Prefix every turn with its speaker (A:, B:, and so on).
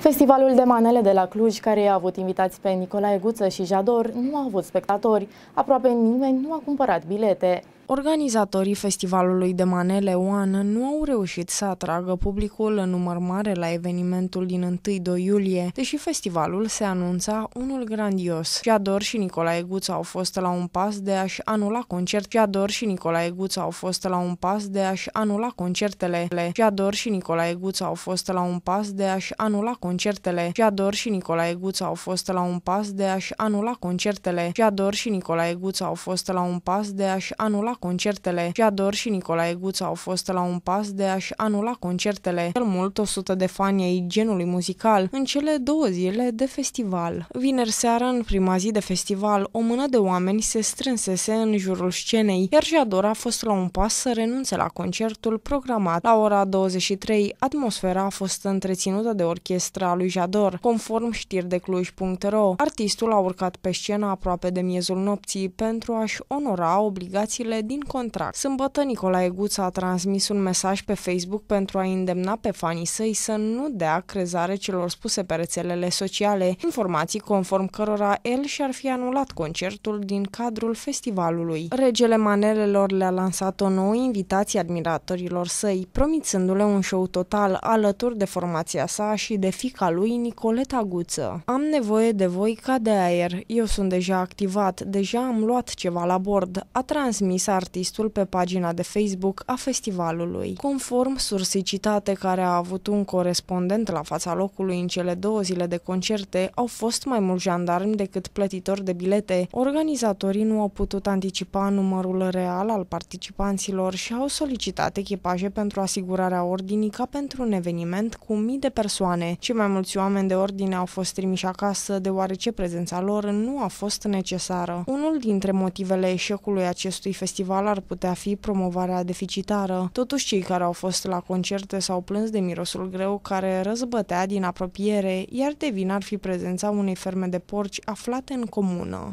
A: Festivalul de manele de la Cluj, care a avut invitați pe Nicolae Guță și Jador, nu a avut spectatori. Aproape nimeni nu a cumpărat bilete. Organizatorii festivalului de manele One nu au reușit să atragă publicul în număr mare la evenimentul din 1-2 iulie, deși festivalul se anunța unul grandios. Fiador și Nicolae Guța au fost la un pas de a-și anula concert. Fiador și Nicolae Guța au fost la un pas de a-și anula concertele. Fiador și Nicolae Guța au fost la un pas de a-și anula concertele. Fiador și Nicolae Guța au fost la un pas de a-și anula concertele. Fiador și Nicolae Guț au fost la un pas de a-și anula concertele și Ador și Nicolae Guța au fost la un pas de a-și anula concertele. Cel mult 100 de fani ai genului muzical în cele două zile de festival. Vineri seara, în prima zi de festival, o mână de oameni se strânsese în jurul scenei, iar Jador a fost la un pas să renunțe la concertul programat. La ora 23, atmosfera a fost întreținută de orchestra lui Jador, conform știri de Cluj.ro. Artistul a urcat pe scenă aproape de miezul nopții pentru a-și onora obligațiile din contract. Sâmbătă, Nicolae Guța a transmis un mesaj pe Facebook pentru a îndemna pe fanii săi să nu dea crezare celor spuse pe rețelele sociale, informații conform cărora el și-ar fi anulat concertul din cadrul festivalului. Regele Manelelor le-a lansat o nouă invitație admiratorilor săi, promițându-le un show total alături de formația sa și de fica lui Nicoleta Guță. Am nevoie de voi ca de aer, eu sunt deja activat, deja am luat ceva la bord, a transmis artistul pe pagina de Facebook a festivalului. Conform sursei citate care a avut un corespondent la fața locului în cele două zile de concerte, au fost mai mulți jandarmi decât plătitori de bilete. Organizatorii nu au putut anticipa numărul real al participanților și au solicitat echipaje pentru asigurarea ordinii ca pentru un eveniment cu mii de persoane. Cei mai mulți oameni de ordine au fost trimiși acasă deoarece prezența lor nu a fost necesară. Unul dintre motivele eșecului acestui festival festival ar putea fi promovarea deficitară. Totuși, cei care au fost la concerte s-au plâns de mirosul greu care răzbătea din apropiere, iar de vin ar fi prezența unei ferme de porci aflate în comună.